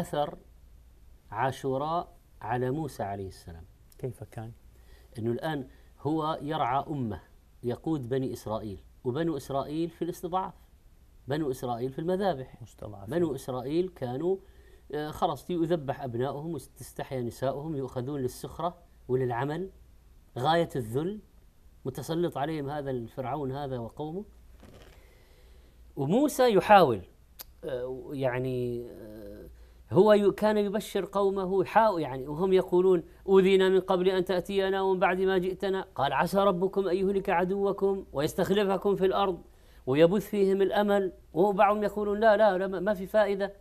أثر عاشوراء على موسى عليه السلام كيف كان؟ أنه الآن هو يرعى أمه يقود بني إسرائيل وبنو إسرائيل في الاستضعاف بنو إسرائيل في المذابح مستضعف بنو إسرائيل كانوا آه، خلاص يذبح أبنائهم وتستحيا نسائهم يؤخذون للسخرة وللعمل غاية الذل متسلط عليهم هذا الفرعون هذا وقومه وموسى يحاول آه، يعني آه، هو كان يبشر قومه حاء يعني وهم يقولون أوذينا من قبل أن تأتينا ومن بعد ما جئتنا قال عسى ربكم أن يهلك عدوكم ويستخلفكم في الأرض ويبث فيهم الأمل وبعضهم يقولون لا لا, لا ما في فائدة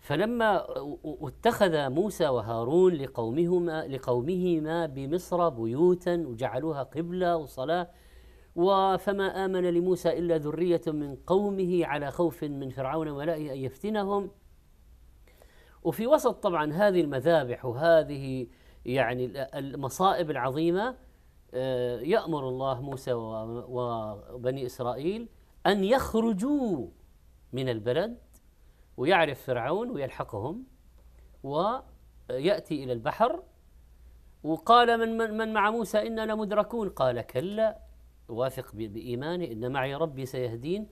فلما اتخذ موسى وهارون لقومهما لقومهما بمصر بيوتا وجعلوها قبلة وصلاة فما آمن لموسى إلا ذرية من قومه على خوف من فرعون وملئه أن يفتنهم وفي وسط طبعا هذه المذابح وهذه يعني المصائب العظيمه آه، يامر الله موسى وبني اسرائيل ان يخرجوا من البلد ويعرف فرعون ويلحقهم وياتي الى البحر وقال من من, من مع موسى انا لمدركون قال كلا واثق بايمانه ان معي ربي سيهدين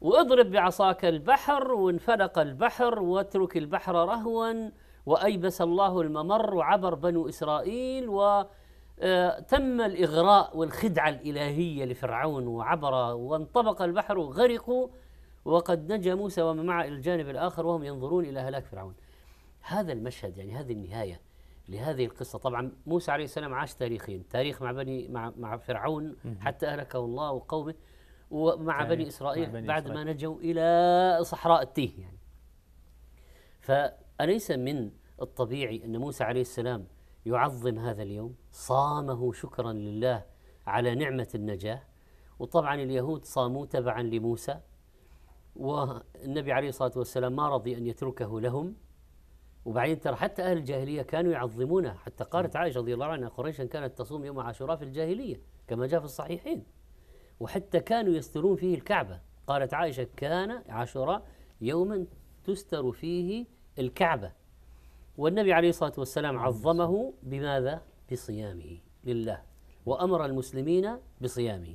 واضرب بعصاك البحر وانفلق البحر واترك البحر رهوا وأيبس الله الممر وعبر بنو إسرائيل وتم آه، الإغراء والخدعة الإلهية لفرعون وعبر وانطبق البحر وغرقوا وقد نجا موسى ومن معه إلى الجانب الآخر وهم ينظرون إلى هلاك فرعون هذا المشهد يعني هذه النهاية لهذه القصة طبعا موسى عليه السلام عاش تاريخين تاريخ مع بني مع, مع فرعون حتى أهلكه الله وقومه ومع بني إسرائيل بني بعد إسرائيل. ما نجوا إلى صحراء التيه يعني فأليس من الطبيعي أن موسى عليه السلام يعظم هذا اليوم صامه شكرا لله على نعمة النجاة وطبعا اليهود صاموا تبعا لموسى والنبي عليه الصلاة والسلام ما رضي أن يتركه لهم وبعدين ترى حتى أهل الجاهلية كانوا يعظمونه حتى قالت عائشة رضي الله عنها قريشا كانت تصوم يوم عاشوراء في الجاهلية كما جاء في الصحيحين وحتى كانوا يسترون فيه الكعبة قالت عائشة كان عاشوراء يوما تستر فيه الكعبة والنبي عليه الصلاة والسلام عظمه بماذا؟ بصيامه لله وأمر المسلمين بصيامه